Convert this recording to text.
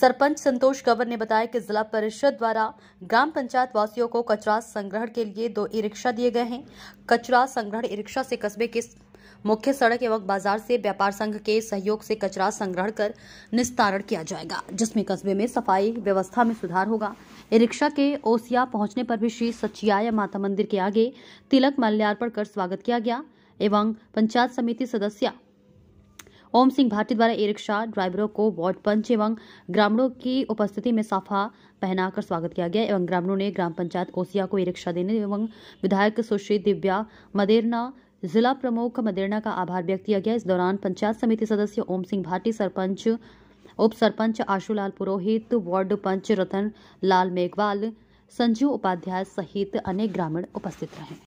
सरपंच संतोष कंवर ने बताया कि जिला परिषद द्वारा ग्राम पंचायत वासियों को कचरा संग्रहण के लिए दो ई रिक्शा दिए गए हैं कचरा संग्रहण ई रिक्शा से कस्बे के मुख्य सड़क एवं बाजार से व्यापार संघ के सहयोग से कचरा संग्रहण कर निस्तारण किया जाएगा जिसमें कस्बे में सफाई व्यवस्था में सुधार होगा ई रिक्शा के ओसिया पहुंचने पर भी श्री सचिया माता मंदिर के आगे तिलक माल्यार्पण कर स्वागत किया गया एवं पंचायत समिति सदस्य ओम सिंह भाटी द्वारा ई रिक्शा ड्राइवरों को वार्ड पंच एवं ग्रामीणों की उपस्थिति में साफा पहनाकर स्वागत किया गया एवं ग्रामीणों ने ग्राम पंचायत ओसिया को ई रिक्शा देने एवं विधायक सुश्री दिव्या मदेरना जिला प्रमुख मदेरना का आभार व्यक्त किया गया इस दौरान पंचायत समिति सदस्य ओम सिंह भाटी सरपंच उप सरपंच आशूलाल पुरोहित वार्ड पंच रतन लाल मेघवाल संजीव उपाध्याय सहित अनेक ग्रामीण उपस्थित रहे